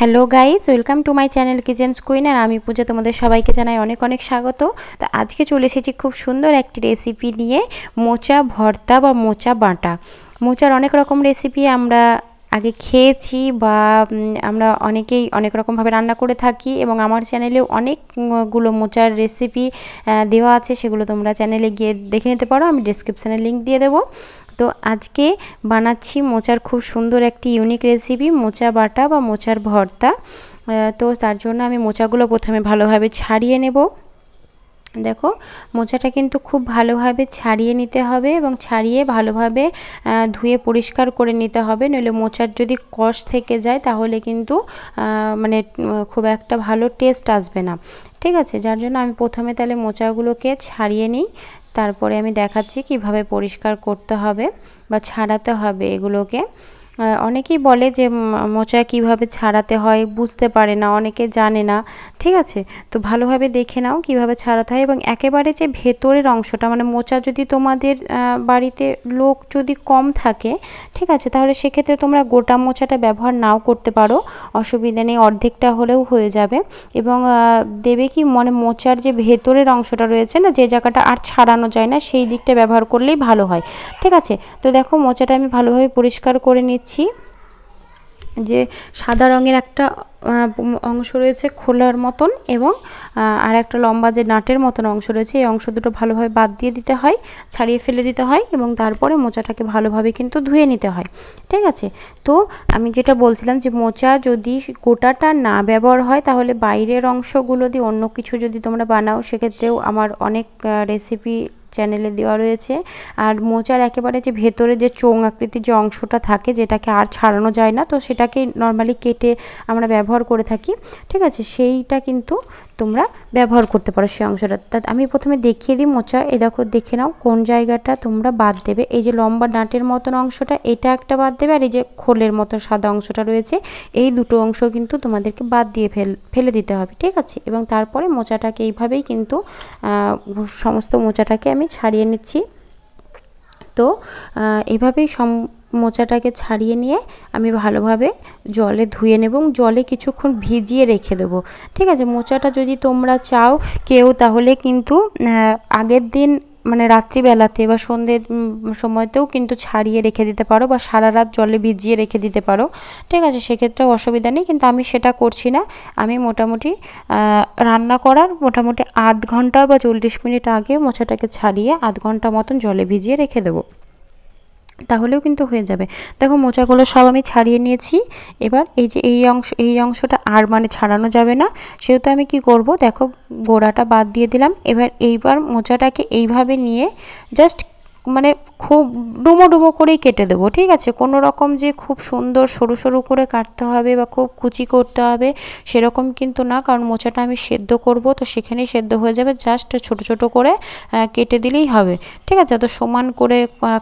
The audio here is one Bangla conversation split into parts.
hello guys welcome to my channel kitchens queen আর আমি পূজা তোমাদের সবাইকে জানাই অনেক অনেক স্বাগত তো আজকে চলে এসেছি খুব সুন্দর একটি রেসিপি নিয়ে মোচা ভর্তা বা মোচা বাটা মোচার অনেক রকম রেসিপি আমরা আগে খেয়েছি বা আমরা অনেকেই অনেক রকমভাবে রান্না করে থাকি এবং আমার চ্যানেলেও অনেকগুলো মোচার রেসিপি দেওয়া আছে সেগুলো তোমরা চ্যানেলে গিয়ে দেখে নিতে পারো আমি ডিসক্রিপশানে লিঙ্ক দিয়ে দেবো তো আজকে বানাচ্ছি মোচার খুব সুন্দর একটি ইউনিক রেসিপি মোচা বাটা বা মোচার ভর্তা তো তার জন্য আমি মোচাগুলো প্রথমে ভালোভাবে ছাড়িয়ে নেব দেখো মোচাটা কিন্তু খুব ভালোভাবে ছাড়িয়ে নিতে হবে এবং ছাড়িয়ে ভালোভাবে ধুয়ে পরিষ্কার করে নিতে হবে নইলে মোচার যদি কষ থেকে যায় তাহলে কিন্তু মানে খুব একটা ভালো টেস্ট আসবে না ঠিক আছে যার জন্য আমি প্রথমে তাহলে মোচাগুলোকে ছাড়িয়ে নিই তারপরে আমি দেখাচ্ছি কিভাবে পরিষ্কার করতে হবে বা ছাড়াতে হবে এগুলোকে অনেকেই বলে যে মোচা কিভাবে ছাড়াতে হয় বুঝতে পারে না অনেকে জানে না ঠিক আছে তো ভালোভাবে দেখে নাও কিভাবে ছাড়াতে হয় এবং একেবারে যে ভেতরের অংশটা মানে মোচা যদি তোমাদের বাড়িতে লোক যদি কম থাকে ঠিক আছে তাহলে সেক্ষেত্রে তোমরা গোটা মোচাটা ব্যবহার নাও করতে পারো অসুবিধা নেই অর্ধেকটা হলেও হয়ে যাবে এবং দেবে কি মানে মোচার যে ভেতরের অংশটা রয়েছে না যে জায়গাটা আর ছাড়ানো যায় না সেই দিকটা ব্যবহার করলেই ভালো হয় ঠিক আছে তো দেখো মোচাটা আমি ভালোভাবে পরিষ্কার করে নিচ্ছি দেখাচ্ছি যে সাদা রঙের একটা অংশ রয়েছে খোলার মতন এবং আর একটা লম্বা যে নাটের মতন অংশ রয়েছে এই অংশ দুটো ভালোভাবে বাদ দিয়ে দিতে হয় ছাড়িয়ে ফেলে দিতে হয় এবং তারপরে মোচাটাকে ভালোভাবে কিন্তু ধুয়ে নিতে হয় ঠিক আছে তো আমি যেটা বলছিলাম যে মোচা যদি গোটাটা না ব্যবহার হয় তাহলে বাইরের অংশগুলো দিয়ে অন্য কিছু যদি তোমরা বানাও সেক্ষেত্রেও আমার অনেক রেসিপি চ্যানেলে দেওয়া রয়েছে আর মোচার একেবারে যে ভেতরে যে চোং আকৃতির যে অংশটা থাকে যেটাকে আর ছাড়ানো যায় না তো সেটাকে নর্মালি কেটে আমরা ব্যবহার করে থাকি ঠিক আছে সেইটা কিন্তু তোমরা ব্যবহার করতে পারো সেই অংশটা তা আমি প্রথমে দেখিয়ে দিই মোচা এ দেখো দেখে নাও কোন জায়গাটা তোমরা বাদ দেবে এই যে লম্বা ডাঁটের মতন অংশটা এটা একটা বাদ দেবে আর এই যে খোলের মতো সাদা অংশটা রয়েছে এই দুটো অংশ কিন্তু তোমাদেরকে বাদ দিয়ে ফেল ফেলে দিতে হবে ঠিক আছে এবং তারপরে মোচাটাকে এইভাবেই কিন্তু সমস্ত মোচাটাকে আমি ছাড়িয়ে নিচ্ছি তো এইভাবেই সম মোচাটাকে ছাড়িয়ে নিয়ে আমি ভালোভাবে জলে ধুয়ে নেব এবং জলে কিছুক্ষণ ভিজিয়ে রেখে দেব ঠিক আছে মোচাটা যদি তোমরা চাও কেউ তাহলে কিন্তু আগের দিন মানে রাত্রিবেলাতে বা সন্ধ্যের সময়তেও কিন্তু ছাড়িয়ে রেখে দিতে পারো বা সারা রাত জলে ভিজিয়ে রেখে দিতে পারো ঠিক আছে সেক্ষেত্রে অসুবিধা নেই কিন্তু আমি সেটা করছি না আমি মোটামুটি রান্না করার মোটামুটি আধ ঘন্টা বা চল্লিশ মিনিট আগে মোচাটাকে ছাড়িয়ে আধ ঘন্টা মতন জলে ভিজিয়ে রেখে দেবো তাহলেও কিন্তু হয়ে যাবে দেখো মোচাগুলো সব আমি ছাড়িয়ে নিয়েছি এবার এই যে এই অংশ এই অংশটা আর মানে ছাড়ানো যাবে না সেহেতু আমি কি করব দেখো গোড়াটা বাদ দিয়ে দিলাম এবার এইবার মোচাটাকে এইভাবে নিয়ে জাস্ট মানে খুব ডুমো ডুমো করেই কেটে দেবো ঠিক আছে কোনো রকম যে খুব সুন্দর সরু সরু করে কাটতে হবে বা খুব কুচি করতে হবে সেরকম কিন্তু না কারণ মোচাটা আমি সেদ্ধ করব তো সেখানেই সেদ্ধ হয়ে যাবে জাস্ট ছোট ছোট করে কেটে দিলেই হবে ঠিক আছে তো সমান করে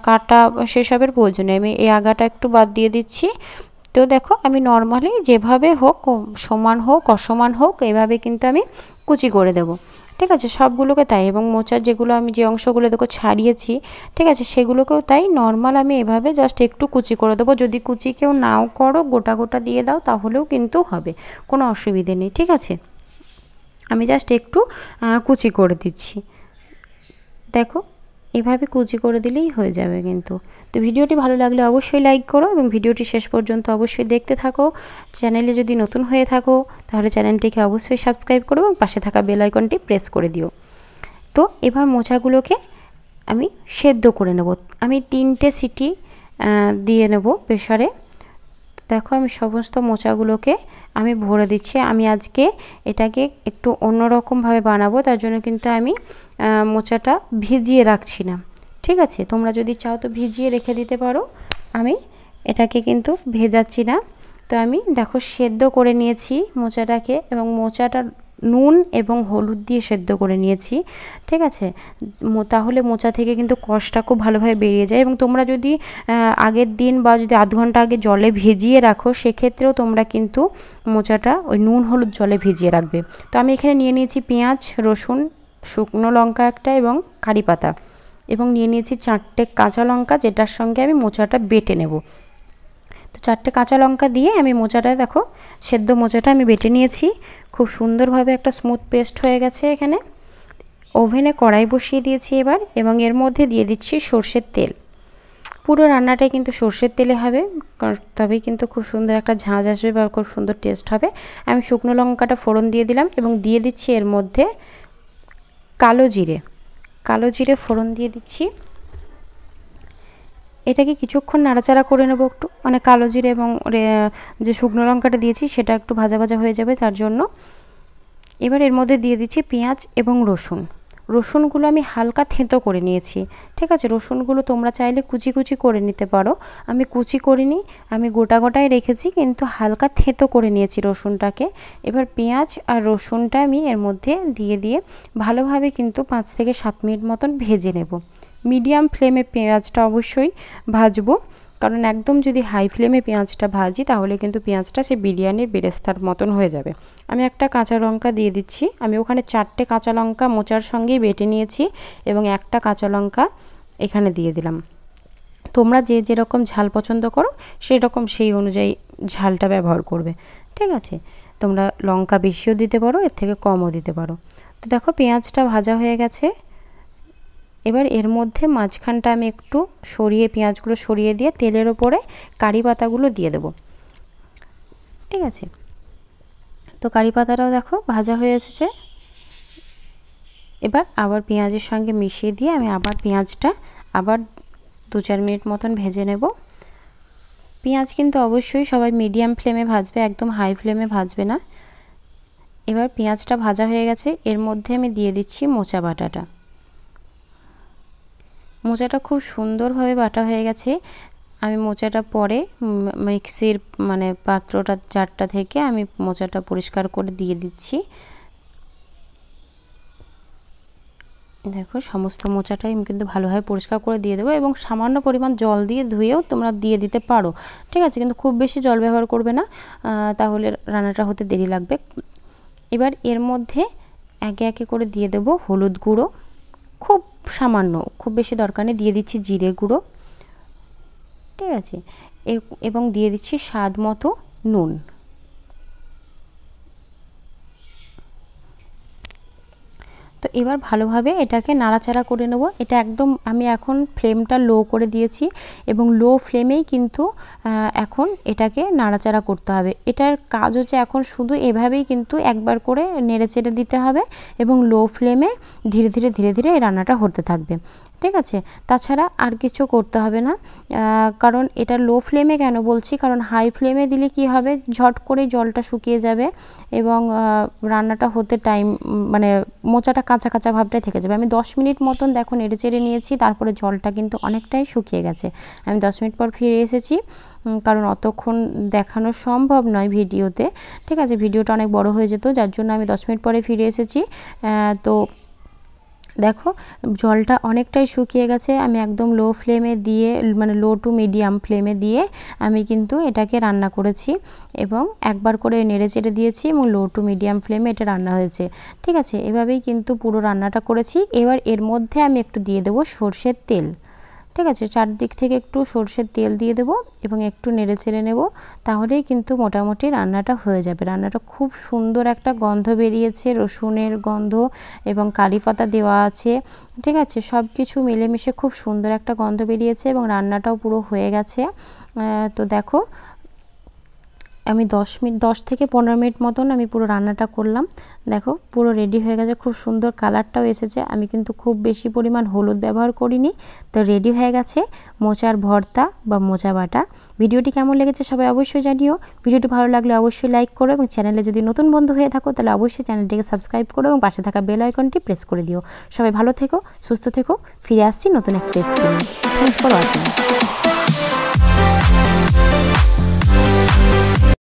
কাটা সেসবের প্রয়োজনে আমি এই আগাটা একটু বাদ দিয়ে দিচ্ছি তো দেখো আমি নর্মালি যেভাবে হোক সমান হোক অসমান হোক এভাবে কিন্তু আমি কুচি করে দেবো ঠিক আছে সবগুলোকে তাই এবং মোচার যেগুলো আমি যে অংশগুলো দেখো ছাড়িয়েছি ঠিক আছে সেগুলোকেও তাই নর্মাল আমি এভাবে জাস্ট একটু কুচি করে দেবো যদি কুচি কেউ নাও করো গোটা গোটা দিয়ে দাও তাহলেও কিন্তু হবে কোনো অসুবিধে নেই ঠিক আছে আমি জাস্ট একটু কুচি করে দিচ্ছি দেখো এভাবে কুচি করে দিলেই হয়ে যাবে কিন্তু তো ভিডিওটি ভালো লাগলে অবশ্যই লাইক করো এবং ভিডিওটি শেষ পর্যন্ত অবশ্যই দেখতে থাকো চ্যানেলে যদি নতুন হয়ে থাকো তাহলে চ্যানেলটিকে অবশ্যই সাবস্ক্রাইব করো এবং পাশে থাকা বেল আইকনটি প্রেস করে দিও তো এবার মোচাগুলোকে আমি সেদ্ধ করে নেব আমি তিনটে সিটি দিয়ে নেব প্রেশারে দেখো আমি সমস্ত মোচাগুলোকে আমি ভরে দিচ্ছি আমি আজকে এটাকে একটু অন্যরকমভাবে বানাবো তার জন্য কিন্তু আমি মোচাটা ভিজিয়ে রাখছি না ঠিক আছে তোমরা যদি চাও তো ভিজিয়ে রেখে দিতে পারো আমি এটাকে কিন্তু ভেজাচ্ছি না তো আমি দেখো সেদ্ধ করে নিয়েছি মোচাটাকে এবং মোচাটা নুন এবং হলুদ দিয়ে সেদ্ধ করে নিয়েছি ঠিক আছে তাহলে মোচা থেকে কিন্তু কষটা খুব ভালোভাবে বেরিয়ে যায় এবং তোমরা যদি আগের দিন বা যদি আধ ঘন্টা আগে জলে ভেজিয়ে রাখো সেক্ষেত্রেও তোমরা কিন্তু মোচাটা ওই নুন হলুদ জলে ভিজিয়ে রাখবে তো আমি এখানে নিয়ে নিয়েছি পেঁয়াজ রসুন শুকনো লঙ্কা একটা এবং কারি পাতা এবং নিয়ে নিয়েছি চারটে কাঁচা লঙ্কা যেটার সঙ্গে আমি মোচাটা বেটে নেব তো চারটে কাঁচা লঙ্কা দিয়ে আমি মোচাটা দেখো সেদ্ধ মোচাটা আমি বেটে নিয়েছি খুব সুন্দরভাবে একটা স্মুথ পেস্ট হয়ে গেছে এখানে ওভেনে কড়াই বসিয়ে দিয়েছি এবার এবং এর মধ্যে দিয়ে দিচ্ছি সর্ষের তেল পুরো রান্নাটাই কিন্তু সর্ষের তেলে হবে তবেই কিন্তু খুব সুন্দর একটা ঝাঁঝ আসবে বা খুব সুন্দর টেস্ট হবে আমি শুকনো লঙ্কাটা ফোড়ন দিয়ে দিলাম এবং দিয়ে দিচ্ছি এর মধ্যে কালো জিরে কালো জিরে ফোড়ন দিয়ে দিচ্ছি এটাকে কিছুক্ষণ নাড়াচাড়া করে নেবো একটু মানে কালো জিরে এবং যে শুকনো লঙ্কাটা দিয়েছি সেটা একটু ভাজা ভাজা হয়ে যাবে তার জন্য এবার এর মধ্যে দিয়ে দিচ্ছি পেঁয়াজ এবং রসুন রসুনগুলো আমি হালকা থেঁতো করে নিয়েছি ঠিক আছে রসুনগুলো তোমরা চাইলে কুচি কুচি করে নিতে পারো আমি কুচি করিনি আমি গোটা গোটায় রেখেছি কিন্তু হালকা থেঁতো করে নিয়েছি রসুনটাকে এবার পেঁয়াজ আর রসুনটা আমি এর মধ্যে দিয়ে দিয়ে ভালোভাবে কিন্তু পাঁচ থেকে সাত মিনিট মতন ভেজে নেব মিডিয়াম ফ্লেমে পেঁয়াজটা অবশ্যই ভাজবো কারণ একদম যদি হাই ফ্লেমে পেঁয়াজটা ভাজি তাহলে কিন্তু পেঁয়াজটা সে বিরিয়ানির বেরেস্তার মতন হয়ে যাবে আমি একটা কাঁচা লঙ্কা দিয়ে দিচ্ছি আমি ওখানে চারটে কাঁচা লঙ্কা মোচার সঙ্গেই বেটে নিয়েছি এবং একটা কাঁচা লঙ্কা এখানে দিয়ে দিলাম তোমরা যে যেরকম ঝাল পছন্দ করো সেরকম সেই অনুযায়ী ঝালটা ব্যবহার করবে ঠিক আছে তোমরা লঙ্কা বেশিও দিতে পারো এর থেকে কমও দিতে পারো তো দেখো পেঁয়াজটা ভাজা হয়ে গেছে এবার এর মধ্যে মাঝখানটা আমি একটু সরিয়ে পেঁয়াজগুলো সরিয়ে দিয়ে তেলের ওপরে কারি পাতাগুলো দিয়ে দেব ঠিক আছে তো কারি পাতাটাও দেখো ভাজা হয়ে এসেছে এবার আবার পেঁয়াজের সঙ্গে মিশিয়ে দিয়ে আমি আবার পেঁয়াজটা আবার দু চার মিনিট মতন ভেজে নেব পেঁয়াজ কিন্তু অবশ্যই সবাই মিডিয়াম ফ্লেমে ভাজবে একদম হাই ফ্লেমে ভাজবে না এবার পেঁয়াজটা ভাজা হয়ে গেছে এর মধ্যে আমি দিয়ে দিচ্ছি মোচা বাটাটা মোচাটা খুব সুন্দরভাবে বাটা হয়ে গেছে আমি মোচাটা পরে মিক্সির মানে পাত্রটা চারটা থেকে আমি মোচাটা পরিষ্কার করে দিয়ে দিচ্ছি দেখো সমস্ত মোচাটাই আমি কিন্তু ভালোভাবে পরিষ্কার করে দিয়ে দেবো এবং সামান্য পরিমাণ জল দিয়ে ধুয়েও তোমরা দিয়ে দিতে পারো ঠিক আছে কিন্তু খুব বেশি জল ব্যবহার করবে না তাহলে রান্নাটা হতে দেরি লাগবে এবার এর মধ্যে একে একে করে দিয়ে দেবো হলুদ গুঁড়ো খুব সামান্য খুব বেশি দরকার নেই দিয়ে দিচ্ছি জিরে গুঁড়ো ঠিক আছে এবং দিয়ে দিচ্ছি স্বাদ মতো নুন তো এবার ভালোভাবে এটাকে নাড়াচাড়া করে নেব এটা একদম আমি এখন ফ্লেমটা লো করে দিয়েছি এবং লো ফ্লেমেই কিন্তু এখন এটাকে নাড়াচাড়া করতে হবে এটার কাজ হচ্ছে এখন শুধু এভাবেই কিন্তু একবার করে নেড়ে চেড়ে দিতে হবে এবং লো ফ্লেমে ধীরে ধীরে ধীরে ধীরে এই রান্নাটা হতে থাকবে ঠিক আছে তাছাড়া আর কিছু করতে হবে না কারণ এটা লো ফ্লেমে কেন বলছি কারণ হাই ফ্লেমে দিলে কি হবে ঝট করে জলটা শুকিয়ে যাবে এবং রান্নাটা হতে টাইম মানে মোচাটা কাঁচা কাঁচা ভাবটাই থেকে যাবে আমি 10 মিনিট মতন দেখো নেড়ে চেড়ে নিয়েছি তারপরে জলটা কিন্তু অনেকটাই শুকিয়ে গেছে আমি 10 মিনিট পর ফিরে এসেছি কারণ অতক্ষণ দেখানো সম্ভব নয় ভিডিওতে ঠিক আছে ভিডিওটা অনেক বড় হয়ে যেত যার জন্য আমি 10 মিনিট পরে ফিরে এসেছি তো দেখো জলটা অনেকটাই শুকিয়ে গেছে আমি একদম লো ফ্লেমে দিয়ে মানে লো টু মিডিয়াম ফ্লেমে দিয়ে আমি কিন্তু এটাকে রান্না করেছি এবং একবার করে নেড়ে চেড়ে দিয়েছি এবং লো টু মিডিয়াম ফ্লেমে এটা রান্না হয়েছে ঠিক আছে এভাবেই কিন্তু পুরো রান্নাটা করেছি এবার এর মধ্যে আমি একটু দিয়ে দেবো সর্ষের তেল ঠিক আছে চারদিক থেকে একটু সর্ষের তেল দিয়ে দেব এবং একটু নেড়ে চেড়ে নেবো তাহলেই কিন্তু মোটামুটি রান্নাটা হয়ে যাবে রান্নাটা খুব সুন্দর একটা গন্ধ বেরিয়েছে রসুনের গন্ধ এবং কালি পাতা দেওয়া আছে ঠিক আছে সব কিছু মিলেমিশে খুব সুন্দর একটা গন্ধ বেরিয়েছে এবং রান্নাটাও পুরো হয়ে গেছে তো দেখো আমি 10 মিনিট 10 থেকে 15 মিনিট মতন আমি পুরো রান্নাটা করলাম দেখো পুরো রেডি হয়ে গেছে খুব সুন্দর কালারটাও এসেছে আমি কিন্তু খুব বেশি পরিমাণ হলুদ ব্যবহার করিনি তো রেডি হয়ে গেছে মোচার ভর্তা বা মোচা বাটা ভিডিওটি কেমন লেগেছে সবাই অবশ্যই জানিও ভিডিওটি ভালো লাগলে অবশ্যই লাইক করো এবং চ্যানেলে যদি নতুন বন্ধু হয়ে থাকো তাহলে অবশ্যই চ্যানেলটিকে সাবস্ক্রাইব করো এবং পাশে থাকা বেল আইকনটি প্রেস করে দিও সবাই ভালো থেকো সুস্থ থেকো ফিরে আসছি নতুন একটা রেসিপি থ্যাংকস ফর ওয়াচিং